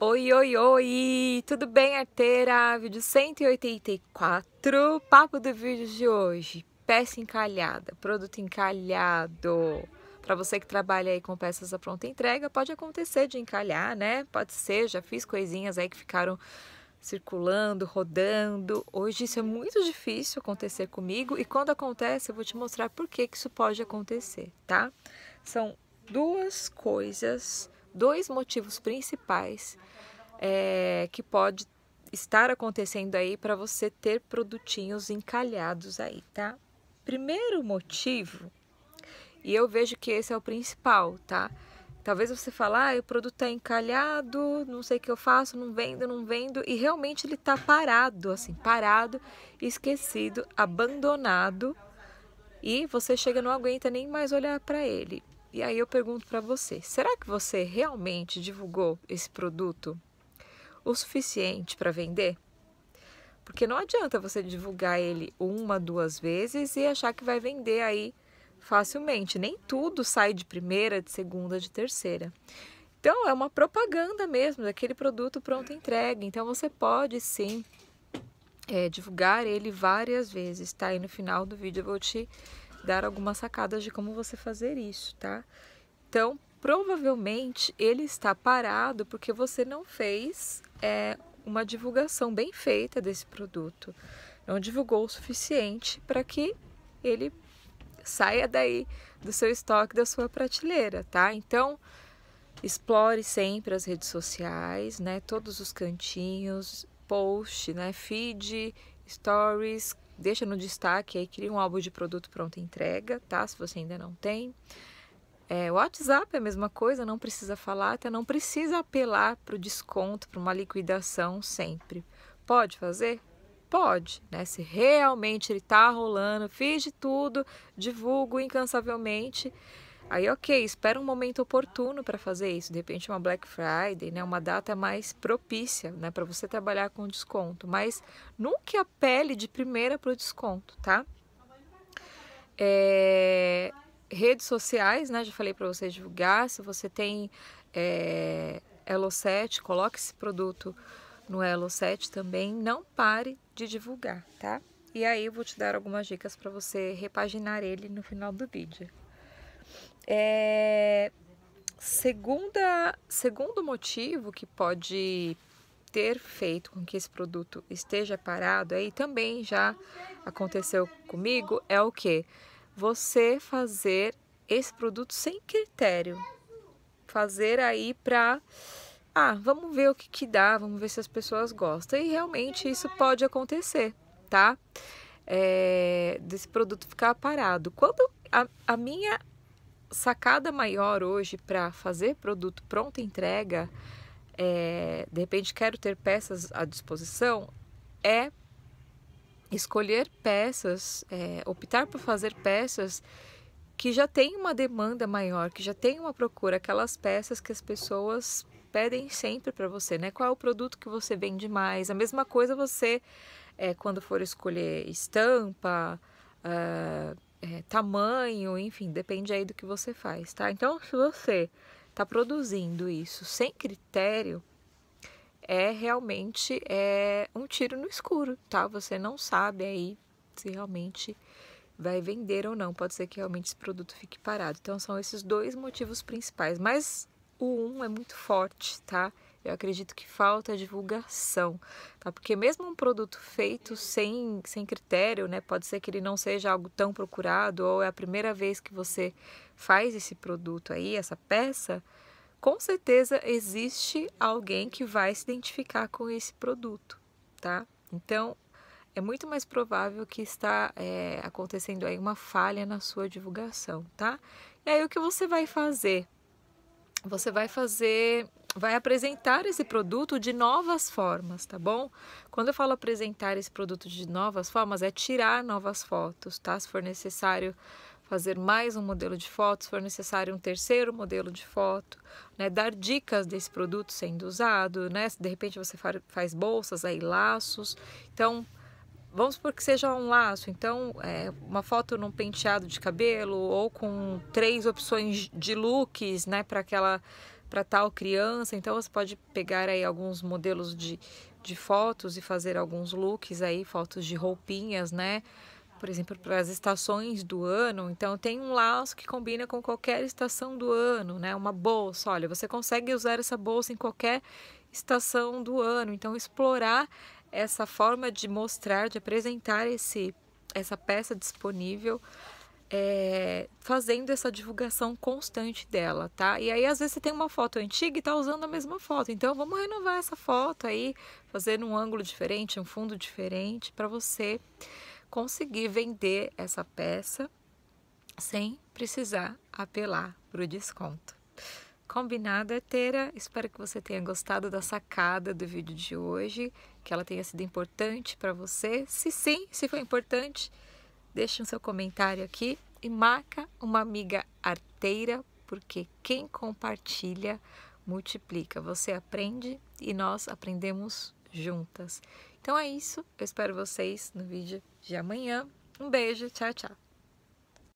Oi, oi, oi! Tudo bem, arteira? Vídeo 184, papo do vídeo de hoje. Peça encalhada, produto encalhado. Para você que trabalha aí com peças à pronta entrega, pode acontecer de encalhar, né? Pode ser, já fiz coisinhas aí que ficaram circulando, rodando. Hoje isso é muito difícil acontecer comigo e quando acontece, eu vou te mostrar por que, que isso pode acontecer, tá? São duas coisas dois motivos principais é, que pode estar acontecendo aí para você ter produtinhos encalhados aí, tá? Primeiro motivo, e eu vejo que esse é o principal, tá? Talvez você fale, ah, o produto é encalhado, não sei o que eu faço, não vendo, não vendo, e realmente ele tá parado, assim, parado, esquecido, abandonado, e você chega não aguenta nem mais olhar para ele. E aí eu pergunto para você: será que você realmente divulgou esse produto o suficiente para vender? Porque não adianta você divulgar ele uma, duas vezes e achar que vai vender aí facilmente. Nem tudo sai de primeira, de segunda, de terceira. Então é uma propaganda mesmo daquele produto pronto entregue. Então você pode sim é, divulgar ele várias vezes, tá? E no final do vídeo eu vou te dar algumas sacadas de como você fazer isso, tá? Então, provavelmente ele está parado porque você não fez é, uma divulgação bem feita desse produto. Não divulgou o suficiente para que ele saia daí do seu estoque, da sua prateleira, tá? Então, explore sempre as redes sociais, né? Todos os cantinhos, post, né? Feed, stories, deixa no destaque aí, cria um álbum de produto pronto entrega, tá? Se você ainda não tem. É, o WhatsApp é a mesma coisa, não precisa falar, até tá? não precisa apelar para o desconto, para uma liquidação sempre. Pode fazer? Pode, né? Se realmente ele está rolando, fiz de tudo, divulgo incansavelmente. Aí, ok, espera um momento oportuno para fazer isso. De repente, uma Black Friday, né? Uma data mais propícia, né? Para você trabalhar com desconto. Mas nunca é apele de primeira para o desconto, tá? É... Redes sociais, né? Já falei para você divulgar. Se você tem é... Elo 7, coloque esse produto no Elo 7 também. Não pare de divulgar, tá? E aí eu vou te dar algumas dicas para você repaginar ele no final do vídeo. É, segunda, segundo motivo que pode ter feito com que esse produto esteja parado aí também já aconteceu comigo é o que você fazer esse produto sem critério fazer aí para ah vamos ver o que, que dá vamos ver se as pessoas gostam e realmente isso pode acontecer tá é, desse produto ficar parado quando a, a minha sacada maior hoje para fazer produto pronto entrega, é, de repente quero ter peças à disposição, é escolher peças, é, optar por fazer peças que já tem uma demanda maior, que já tem uma procura, aquelas peças que as pessoas pedem sempre para você, né? Qual é o produto que você vende mais? A mesma coisa você, é, quando for escolher estampa, uh, é, tamanho, enfim, depende aí do que você faz, tá? Então, se você está produzindo isso sem critério, é realmente é um tiro no escuro, tá? Você não sabe aí se realmente vai vender ou não. Pode ser que realmente esse produto fique parado. Então, são esses dois motivos principais. Mas o um é muito forte, tá? Eu acredito que falta divulgação, tá? Porque mesmo um produto feito sem, sem critério, né? Pode ser que ele não seja algo tão procurado ou é a primeira vez que você faz esse produto aí, essa peça, com certeza existe alguém que vai se identificar com esse produto, tá? Então, é muito mais provável que está é, acontecendo aí uma falha na sua divulgação, tá? E aí o que você vai fazer? Você vai fazer vai apresentar esse produto de novas formas, tá bom? Quando eu falo apresentar esse produto de novas formas, é tirar novas fotos, tá? Se for necessário fazer mais um modelo de foto, se for necessário um terceiro modelo de foto, né? Dar dicas desse produto sendo usado, né? Se de repente você faz bolsas, aí laços. Então, vamos supor que seja um laço, então é, uma foto num penteado de cabelo ou com três opções de looks, né, para aquela para tal criança. Então você pode pegar aí alguns modelos de, de fotos e fazer alguns looks aí, fotos de roupinhas, né? Por exemplo, para as estações do ano. Então tem um laço que combina com qualquer estação do ano, né? Uma bolsa. Olha, você consegue usar essa bolsa em qualquer estação do ano. Então explorar essa forma de mostrar, de apresentar esse essa peça disponível é, fazendo essa divulgação constante dela, tá? E aí, às vezes, você tem uma foto antiga e tá usando a mesma foto. Então, vamos renovar essa foto aí, fazer um ângulo diferente, um fundo diferente, para você conseguir vender essa peça sem precisar apelar para o desconto. Combinado, Etera? Espero que você tenha gostado da sacada do vídeo de hoje, que ela tenha sido importante para você. Se sim, se foi importante, Deixe o seu comentário aqui e marca uma amiga arteira, porque quem compartilha multiplica. Você aprende e nós aprendemos juntas. Então é isso, eu espero vocês no vídeo de amanhã. Um beijo, tchau, tchau!